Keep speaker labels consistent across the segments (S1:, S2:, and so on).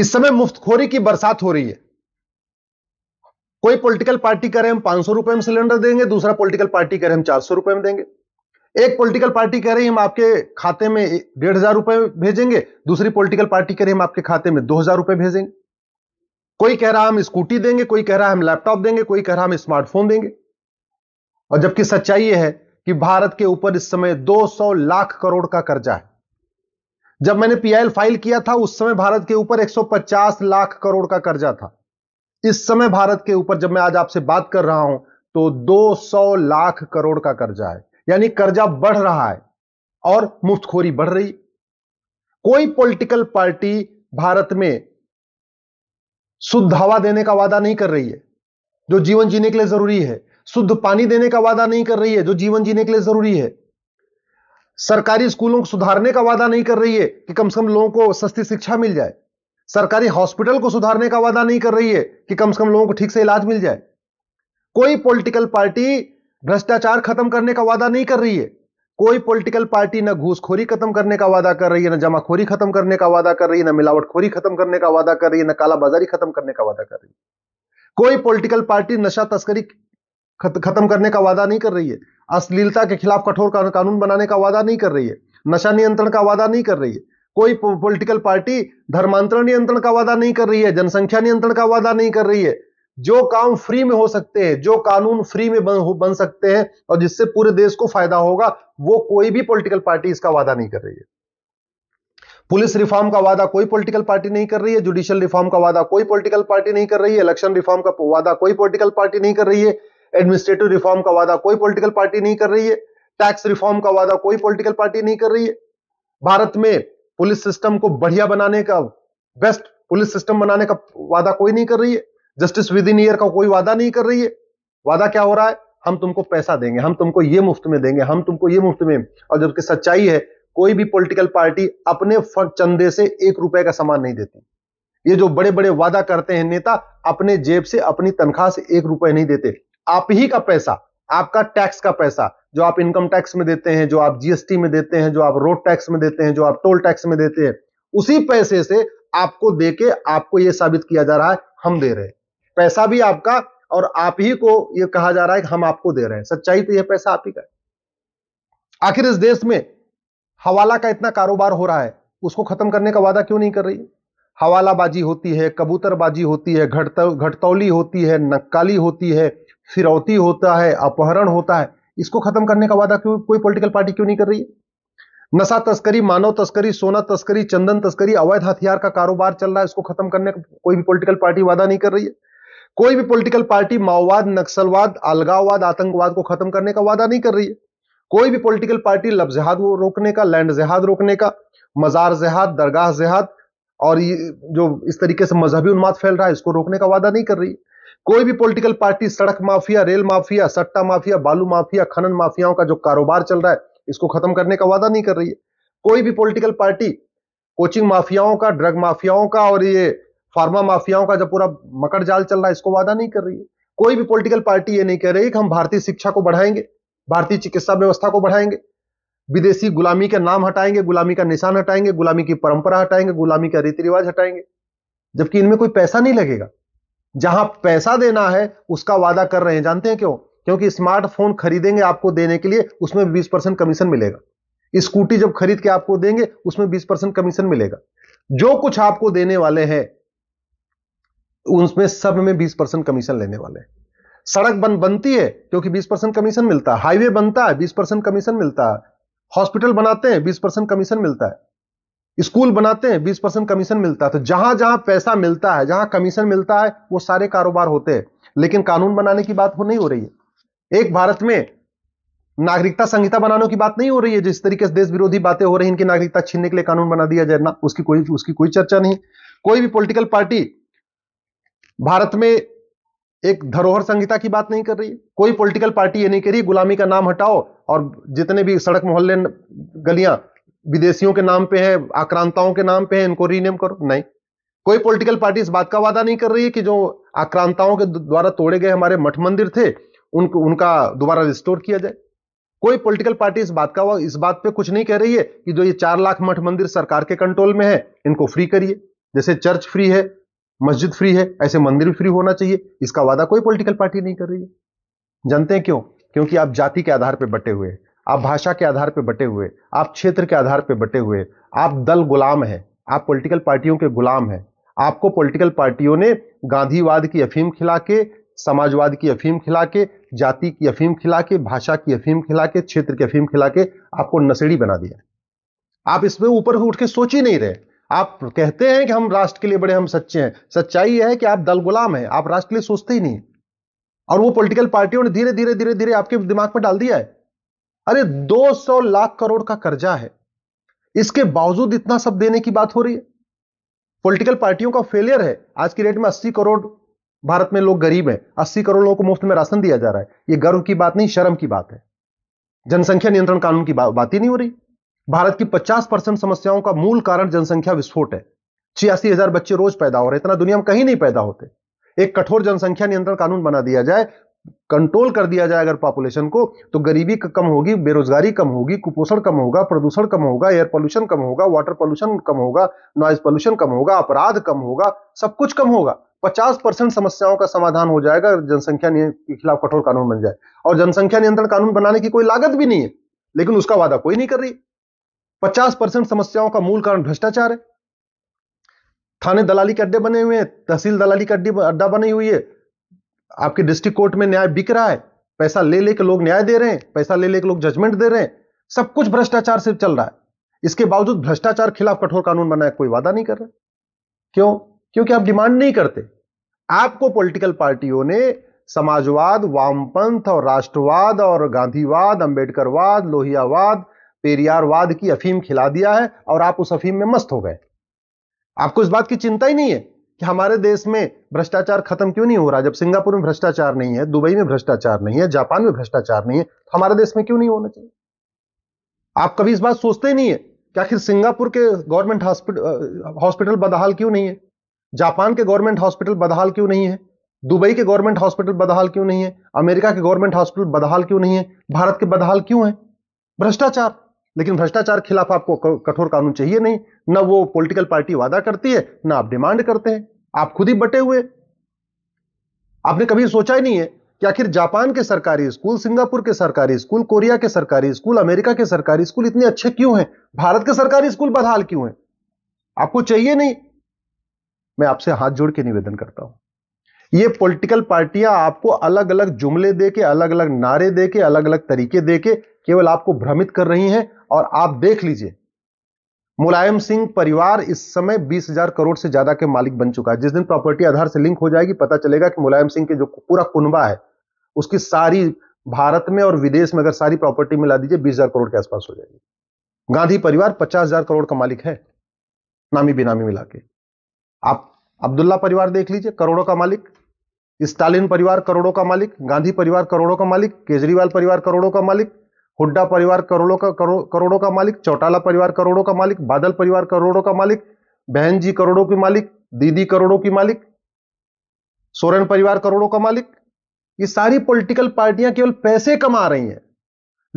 S1: इस समय मुफ्तखोरी की बरसात हो रही है कोई पॉलिटिकल पार्टी करे हम पांच सौ रुपए में सिलेंडर देंगे दूसरा पॉलिटिकल पार्टी करे हम चार सौ रुपए में देंगे एक पॉलिटिकल पार्टी कह रही हम आपके खाते में डेढ़ हजार रुपए भेजेंगे दूसरी पॉलिटिकल पार्टी कह रही हम आपके खाते में दो हजार रुपए भेजेंगे कोई कह रहा हम स्कूटी देंगे कोई कह रहा हम लैपटॉप देंगे कोई कह रहा हम स्मार्टफोन देंगे और जबकि सच्चाई यह है कि भारत के ऊपर इस समय 200 लाख करोड़ का कर्जा है जब मैंने पीआईएल फाइल किया था उस समय भारत के ऊपर 150 लाख करोड़ का कर्जा था इस समय भारत के ऊपर जब मैं आज आपसे बात कर रहा हूं तो 200 लाख करोड़ का कर्जा है यानी कर्जा बढ़ रहा है और मुफ्तखोरी बढ़ रही कोई पॉलिटिकल पार्टी भारत में शुद्ध हवा देने का वादा नहीं कर रही है जो जीवन जीने के लिए जरूरी है शुद्ध पानी देने का वादा नहीं कर रही है जो जीवन जीने के लिए जरूरी है सरकारी स्कूलों को सुधारने का वादा नहीं कर रही है कि कम से कम लोगों को सस्ती शिक्षा मिल जाए सरकारी हॉस्पिटल को सुधारने का वादा नहीं कर रही है कि कम से कम लोगों को ठीक से इलाज मिल जाए कोई पॉलिटिकल पार्टी भ्रष्टाचार खत्म करने का वादा नहीं कर रही है कोई पॉलिटिकल पार्टी ना घूसखोरी खत्म करने का वादा कर रही है ना जमाखोरी खत्म करने का वादा कर रही है ना मिलावटखोरी खत्म करने का वादा कर रही है ना कालाबाजारी खत्म करने का वादा कर रही है कोई पॉलिटिकल पार्टी नशा तस्करी खत्म करने का वादा नहीं कर रही है अश्लीलता के खिलाफ कठोर कानून बनाने का वादा नहीं कर रही है नशा नियंत्रण का वादा नहीं कर रही है कोई पॉलिटिकल पार्टी धर्मांतरण नियंत्रण का वादा नहीं कर रही है जनसंख्या नियंत्रण का वादा नहीं कर रही है जो काम फ्री में हो सकते हैं जो कानून फ्री में बन, बन सकते हैं और जिससे पूरे देश को फायदा होगा वो कोई भी पॉलिटिकल पार्टी इसका वादा नहीं कर रही है पुलिस रिफॉर्म का वादा कोई पॉलिटिकल पार्टी नहीं कर रही है जुडिशियल रिफॉर्म का वादा कोई पॉलिटिकल पार्टी नहीं कर रही है इलेक्शन रिफॉर्म का वादा कोई पॉलिटिकल पार्टी नहीं कर रही है एडमिनिस्ट्रेटिव रिफॉर्म का वादा कोई पॉलिटिकल पार्टी नहीं कर रही है टैक्स रिफॉर्म का वादा कोई पॉलिटिकल पार्टी नहीं कर रही है भारत में पुलिस सिस्टम को बढ़िया बनाने का बेस्ट पुलिस सिस्टम बनाने का वादा कोई नहीं कर रही है जस्टिस विद इन ईयर का कोई वादा नहीं कर रही है वादा क्या हो रहा है हम तुमको पैसा देंगे हम तुमको ये मुफ्त में देंगे हम तुमको ये मुफ्त में और जबकि सच्चाई है कोई भी पॉलिटिकल पार्टी अपने चंदे से एक रुपए का सामान नहीं देती ये जो बड़े बड़े वादा करते हैं नेता अपने जेब से अपनी तनख्वाह से एक रुपए नहीं देते आप ही का पैसा आपका टैक्स का पैसा जो आप इनकम टैक्स में देते हैं जो आप जीएसटी में देते हैं जो आप रोड टैक्स में देते हैं जो आप टोल टैक्स में देते हैं उसी पैसे से आपको देके आपको यह साबित किया जा रहा है हम दे रहे हैं पैसा भी आपका और आप ही को यह कहा जा रहा है कि हम आपको दे रहे हैं सच्चाई तो यह पैसा आप ही का आखिर इस देश में हवाला का इतना कारोबार हो रहा है उसको खत्म करने का वादा क्यों नहीं कर रही है हवालाबाजी होती है कबूतरबाजी होती है घटत घटतौली होती है नक्काली होती है फिरौती होता है अपहरण होता है इसको खत्म करने का वादा क्यों कोई पॉलिटिकल पार्टी क्यों नहीं कर रही है नशा तस्करी मानव तस्करी सोना तस्करी चंदन तस्करी अवैध हथियार का कारोबार चल रहा है इसको खत्म करने का कोई भी पॉलिटिकल पार्टी वादा नहीं कर रही है कोई भी पॉलिटिकल पार्टी माओवाद नक्सलवाद अलगाववाद आतंकवाद को खत्म करने का वादा नहीं कर रही है कोई भी पॉलिटिकल पार्टी लफ जहाद रोकने का लैंड जहाद रोकने का मजार जहाद दरगाह जहाद और ये जो इस तरीके से मजहबी उन्माद फैल रहा है इसको रोकने का वादा नहीं कर रही कोई भी पॉलिटिकल पार्टी सड़क माफिया रेल माफिया सट्टा माफिया बालू माफिया खनन माफियाओं का जो कारोबार चल रहा है इसको खत्म करने का वादा नहीं कर रही है कोई भी पॉलिटिकल पार्टी कोचिंग माफियाओं का ड्रग माफियाओं का और ये फार्मा माफियाओं का जो पूरा मकर जाल चल रहा है इसको वादा नहीं कर रही है कोई भी पॉलिटिकल पार्टी ये नहीं कह रही कि हम भारतीय शिक्षा को बढ़ाएंगे भारतीय चिकित्सा व्यवस्था को बढ़ाएंगे विदेशी गुलामी का नाम हटाएंगे गुलामी का निशान हटाएंगे गुलामी की परंपरा हटाएंगे गुलामी का रीति रिवाज हटाएंगे जबकि इनमें कोई पैसा नहीं लगेगा जहां पैसा देना है उसका वादा कर रहे हैं जानते हैं क्यों क्योंकि स्मार्टफोन खरीदेंगे आपको देने के लिए उसमें बीस परसेंट कमीशन मिलेगा स्कूटी जब खरीद के आपको देंगे उसमें बीस परसेंट कमीशन मिलेगा जो कुछ आपको देने वाले हैं उसमें सब में बीस परसेंट कमीशन लेने वाले हैं सड़क बन बनती है क्योंकि बीस परसेंट कमीशन मिलता है हाईवे बनता है बीस परसेंट कमीशन मिलता है हॉस्पिटल बनाते हैं बीस परसेंट कमीशन मिलता है स्कूल बनाते हैं बीस परसेंट कमीशन मिलता है तो जहां जहां पैसा मिलता है जहां कमीशन मिलता है वो सारे कारोबार होते हैं लेकिन कानून बनाने की बात हो नहीं हो रही है एक भारत में नागरिकता संहिता बनाने की बात नहीं हो रही है जिस तरीके से देश विरोधी बातें हो रही है इनकी नागरिकता छीनने के लिए कानून बना दिया जाए ना उसकी कोई उसकी कोई चर्चा नहीं कोई भी पोलिटिकल पार्टी भारत में एक धरोहर संहिता की बात नहीं कर रही कोई पोलिटिकल पार्टी ये नहीं कह रही गुलामी का नाम हटाओ और जितने भी सड़क मोहल्ले गलियां विदेशियों के नाम पे है आक्रांताओं के नाम पे है इनको रीनेम करो नहीं कोई पॉलिटिकल पार्टी इस बात का वादा नहीं कर रही है कि जो आक्रांताओं के द्वारा तोड़े गए हमारे मठ मंदिर थे उनको उनका दोबारा रिस्टोर किया जाए कोई पॉलिटिकल पार्टी इस बात का इस बात पे कुछ नहीं कह रही है कि जो ये चार लाख मठ मंदिर सरकार के कंट्रोल में है इनको फ्री करिए जैसे चर्च फ्री है मस्जिद फ्री है ऐसे मंदिर भी फ्री होना चाहिए इसका वादा कोई पॉलिटिकल पार्टी नहीं कर रही है जानते हैं क्यों क्योंकि आप जाति के आधार पर बटे हुए आप भाषा के आधार पर बटे हुए आप क्षेत्र के आधार पर बटे हुए आप दल गुलाम हैं आप पॉलिटिकल पार्टियों के गुलाम हैं आपको पॉलिटिकल पार्टियों ने गांधीवाद की अफीम खिला के समाजवाद की अफीम खिला के जाति की अफीम खिला के भाषा की अफीम खिला के क्षेत्र की अफीम खिला के आपको नशेड़ी बना दिया आप इसमें ऊपर उठ के सोच ही नहीं रहे आप कहते हैं कि हम राष्ट्र के लिए बड़े हम सच्चे हैं सच्चाई यह है कि आप दल गुलाम हैं आप राष्ट्र के लिए सोचते ही नहीं और वो पॉलिटिकल पार्टियों ने धीरे धीरे धीरे धीरे आपके दिमाग में डाल दिया है अरे 200 लाख करोड़ का कर्जा है इसके बावजूद इतना सब देने की बात हो रही है पॉलिटिकल पार्टियों का फेलियर है आज की डेट में 80 करोड़ भारत में लोग गरीब हैं 80 करोड़ लोगों को मुफ्त में राशन दिया जा रहा है यह गर्व की बात नहीं शर्म की बात है जनसंख्या नियंत्रण कानून की बा, बात ही नहीं हो रही भारत की 50 परसेंट समस्याओं का मूल कारण जनसंख्या विस्फोट है छियासी हजार बच्चे रोज पैदा हो रहे इतना दुनिया में कहीं नहीं पैदा होते एक कठोर जनसंख्या नियंत्रण कानून बना दिया जाए कंट्रोल कर दिया जाए अगर पॉपुलेशन को तो गरीबी कम होगी बेरोजगारी कम होगी कुपोषण कम होगा प्रदूषण कम होगा एयर पोल्यूशन कम होगा वाटर पोल्यूशन कम होगा नॉइज पोल्यूशन कम होगा अपराध कम होगा सब कुछ कम होगा 50 परसेंट समस्याओं का समाधान हो जाएगा जनसंख्या के खिलाफ कठोर कानून बन जाए और जनसंख्या नियंत्रण कानून बनाने की कोई लागत भी नहीं है लेकिन उसका वादा कोई नहीं कर रही पचास परसेंट समस्याओं का मूल कारण भ्रष्टाचार है थाने दलाली के अड्डे बने हुए हैं तहसील दलाली का अड्डा बनी हुई है आपके डिस्ट्रिक्ट कोर्ट में न्याय बिक रहा है पैसा ले लेके लोग न्याय दे रहे हैं पैसा ले लेके लोग जजमेंट दे रहे हैं सब कुछ भ्रष्टाचार से चल रहा है इसके बावजूद भ्रष्टाचार खिलाफ कठोर कानून बनाया कोई वादा नहीं कर रहा क्यों क्योंकि आप डिमांड नहीं करते आपको पॉलिटिकल पार्टियों ने समाजवाद वामपंथ और राष्ट्रवाद और गांधीवाद अंबेडकरवाद लोहियावाद पेरियारवाद की अफीम खिला दिया है और आप उस अफीम में मस्त हो गए आपको इस बात की चिंता ही नहीं है कि हमारे देश में भ्रष्टाचार खत्म क्यों नहीं हो रहा जब सिंगापुर में भ्रष्टाचार नहीं है दुबई में भ्रष्टाचार नहीं है जापान में भ्रष्टाचार नहीं है तो हमारे देश में क्यों नहीं होना चाहिए आप कभी इस बात सोचते ही नहीं है कि आखिर सिंगापुर के गवर्नमेंट हॉस्पिटल हॉस्पिटल बदहाल क्यों नहीं है जापान के गवर्नमेंट हॉस्पिटल बदहाल क्यों नहीं है दुबई के गवर्नमेंट हॉस्पिटल बदहाल क्यों नहीं है अमेरिका के गवर्नमेंट हॉस्पिटल बदहाल क्यों नहीं है भारत के बदहाल क्यों है भ्रष्टाचार लेकिन भ्रष्टाचार खिलाफ आपको कठोर कानून चाहिए नहीं ना वो पॉलिटिकल पार्टी वादा करती है ना आप डिमांड करते हैं आप खुद ही बटे हुए आपने कभी सोचा ही नहीं है कि आखिर जापान के सरकारी स्कूल सिंगापुर के सरकारी स्कूल कोरिया के सरकारी स्कूल अमेरिका के सरकारी स्कूल इतने अच्छे क्यों हैं भारत के सरकारी स्कूल बदहाल क्यों हैं आपको चाहिए नहीं मैं आपसे हाथ जोड़ के निवेदन करता हूं ये पॉलिटिकल पार्टियां आपको अलग अलग जुमले देके अलग अलग नारे दे के अलग अलग तरीके दे केवल आपको भ्रमित कर रही हैं और आप देख लीजिए मुलायम सिंह परिवार इस समय बीस हजार करोड़ से ज्यादा के मालिक बन चुका है जिस दिन प्रॉपर्टी आधार से लिंक हो जाएगी पता चलेगा कि मुलायम सिंह के जो पूरा कुनबा है उसकी सारी भारत में और विदेश में अगर सारी प्रॉपर्टी मिला दीजिए बीस हजार करोड़ के आसपास हो जाएगी गांधी परिवार पचास हजार करोड़ का मालिक है नामी बिनामी मिला के आप अब्दुल्ला परिवार देख लीजिए करोड़ों का मालिक स्टालिन परिवार करोड़ों का मालिक गांधी परिवार करोड़ों का मालिक केजरीवाल परिवार करोड़ों का मालिक हुड्डा परिवार करोड़ों का करो, करोड़ों का मालिक चौटाला परिवार करोड़ों का मालिक बादल परिवार करोड़ों का मालिक बहन जी करोड़ों की मालिक दीदी करोड़ों की मालिक सोरेन परिवार करोड़ों का मालिक ये सारी पॉलिटिकल पार्टियां केवल पैसे कमा रही हैं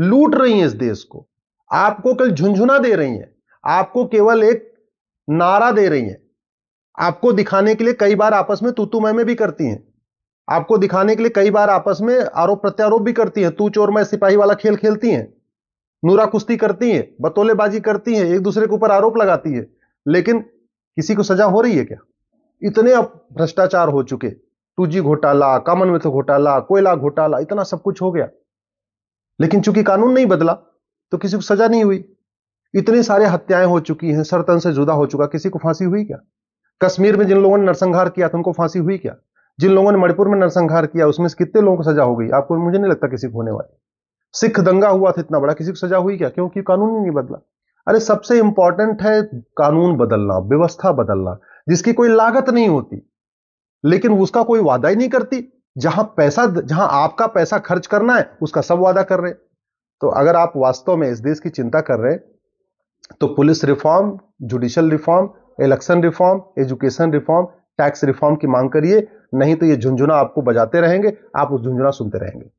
S1: लूट रही हैं इस देश को आपको केवल झुंझुना दे रही हैं आपको केवल एक नारा दे रही हैं आपको दिखाने के लिए कई बार आपस में तूतू में भी करती हैं आपको दिखाने के लिए कई बार आपस में आरोप प्रत्यारोप भी करती हैं तू चोर मैं सिपाही वाला खेल खेलती हैं नूरा कुश्ती करती हैं बतोलेबाजी करती हैं एक दूसरे के ऊपर आरोप लगाती है लेकिन किसी को सजा हो रही है क्या इतने अब भ्रष्टाचार हो चुके टू जी घोटाला कॉमनवेल्थ घोटाला कोयला घोटाला इतना सब कुछ हो गया लेकिन चूंकि कानून नहीं बदला तो किसी को सजा नहीं हुई इतने सारे हत्याएं हो चुकी हैं सरतन से जुदा हो चुका किसी को फांसी हुई क्या कश्मीर में जिन लोगों ने नरसंहार किया था उनको फांसी हुई क्या जिन लोगों ने मणिपुर में नरसंहार किया उसमें से कितने लोगों को सजा हो गई आपको मुझे नहीं लगता किसी को होने वाली सिख दंगा हुआ था इतना बड़ा किसी को सजा हुई क्या क्योंकि कानून ही नहीं बदला अरे सबसे इंपॉर्टेंट है कानून बदलना व्यवस्था बदलना जिसकी कोई लागत नहीं होती लेकिन उसका कोई वादा ही नहीं करती जहां पैसा जहां आपका पैसा खर्च करना है उसका सब वादा कर रहे तो अगर आप वास्तव में इस देश की चिंता कर रहे तो police reform judicial reform election reform education reform tax reform की मांग करिए नहीं तो ये झुंझुना आपको बजाते रहेंगे आप उस झुंझुना सुनते रहेंगे